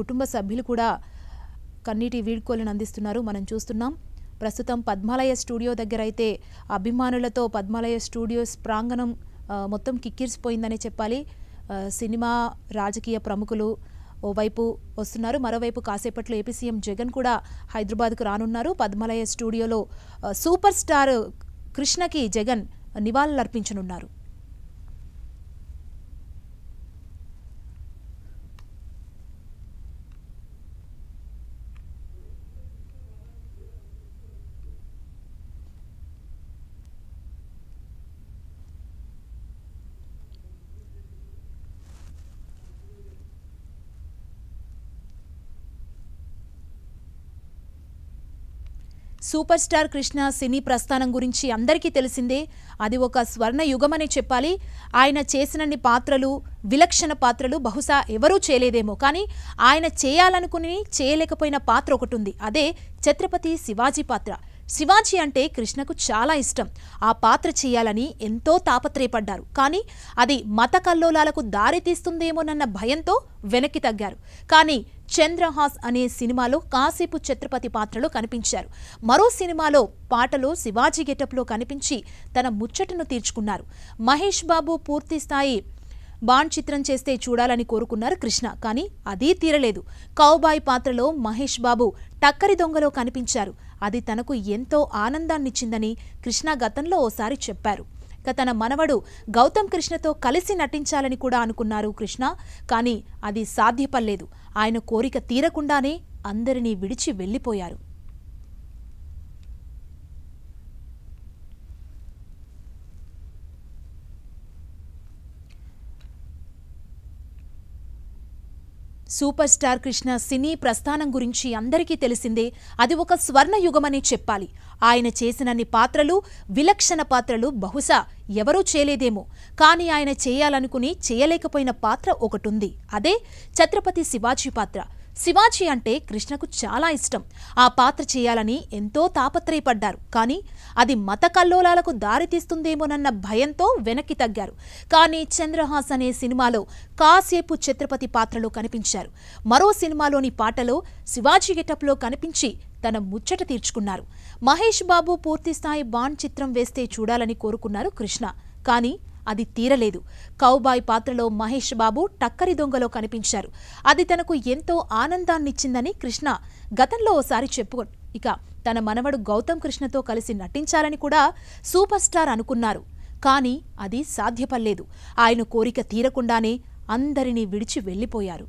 కుటుంబ సభ్యులు కూడా కన్నీటి వీడ్కోలను అందిస్తున్నారు మనం చూస్తున్నాం ప్రస్తుతం పద్మాలయ స్టూడియో దగ్గర అయితే అభిమానులతో పద్మాలయ స్టూడియోస్ ప్రాంగణం మొత్తం కిక్కిరిసిపోయిందనే చెప్పాలి సినిమా రాజకీయ ప్రముఖులు ఓవైపు వస్తున్నారు మరోవైపు కాసేపట్లో ఏపీ సీఎం జగన్ కూడా హైదరాబాద్కు రానున్నారు పద్మాలయ స్టూడియోలో సూపర్ స్టార్ కృష్ణకి జగన్ నివాళులర్పించనున్నారు సూపర్ స్టార్ కృష్ణ సినీ ప్రస్థానం గురించి అందరికీ తెలిసిందే అది ఒక స్వర్ణ యుగమనే చెప్పాలి ఆయన చేసినన్ని పాత్రలు విలక్షణ పాత్రలు బహుశా ఎవరూ చేయలేదేమో కానీ ఆయన చేయాలనుకుని చేయలేకపోయిన పాత్ర ఒకటి ఉంది అదే ఛత్రపతి శివాజీ పాత్ర శివాజీ అంటే కృష్ణకు చాలా ఇష్టం ఆ పాత్ర చేయాలని ఎంతో తాపత్రయపడ్డారు కానీ అది మత కల్లోలాలకు దారితీస్తుందేమోనన్న భయంతో వెనక్కి తగ్గారు కానీ చంద్రహాస్ అనే సినిమాలో కాసేపు ఛత్రపతి పాత్రలో కనిపించారు మరో సినిమాలో పాటలో శివాజీ గెటప్లో కనిపించి తన ముచ్చటను తీర్చుకున్నారు మహేష్ బాబు పూర్తి స్థాయి బాండ్ చిత్రం చేస్తే చూడాలని కోరుకున్నారు కృష్ణ కానీ అదీ తీరలేదు కౌబాయ్ పాత్రలో మహేష్ బాబు టక్కరి దొంగలో కనిపించారు అది తనకు ఎంతో ఆనందాన్నిచ్చిందని కృష్ణ గతంలో ఓసారి చెప్పారు ఇక తన మనవడు గౌతమ్ కృష్ణతో కలిసి నటించాలని కూడా అనుకున్నారు కృష్ణ కానీ అది సాధ్యపడలేదు ఆయన కోరిక తీరకుండానే అందరినీ విడిచి వెళ్ళిపోయారు సూపర్ స్టార్ కృష్ణ సినీ ప్రస్థానం గురించి అందరికీ తెలిసిందే అది ఒక స్వర్ణయుగమనే చెప్పాలి ఆయన చేసినన్ని పాత్రలు విలక్షణ పాత్రలు బహుశా ఎవరూ చేయలేదేమో కానీ ఆయన చేయాలనుకుని చేయలేకపోయిన పాత్ర ఒకటుంది అదే ఛత్రపతి శివాజీ పాత్ర శివాజీ అంటే కృష్ణకు చాలా ఇష్టం ఆ పాత్ర చేయాలని ఎంతో తాపత్రయపడ్డారు కానీ అది మత కల్లోలాలకు దారితీస్తుందేమోనన్న భయంతో వెనక్కి తగ్గారు కానీ చంద్రహాస్ అనే సినిమాలో కాసేపు ఛత్రపతి పాత్రలో కనిపించారు మరో సినిమాలోని పాటలో శివాజీ గెటప్లో కనిపించి తన ముచ్చట తీర్చుకున్నారు మహేష్ బాబు పూర్తిస్థాయి బాండ్ చిత్రం వేస్తే చూడాలని కోరుకున్నారు కృష్ణ కానీ అది తీరలేదు కౌబాయ్ పాత్రలో మహేష్ బాబు టక్కరి దొంగలో కనిపించారు అది తనకు ఎంతో ఆనందాన్నిచ్చిందని కృష్ణ గతంలో ఓసారి చెప్పుకో ఇక తన మనవడు గౌతమ్ కృష్ణతో కలిసి నటించాలని కూడా సూపర్ స్టార్ అనుకున్నారు కానీ అది సాధ్యపడలేదు ఆయన కోరిక తీరకుండానే అందరినీ విడిచి వెళ్ళిపోయారు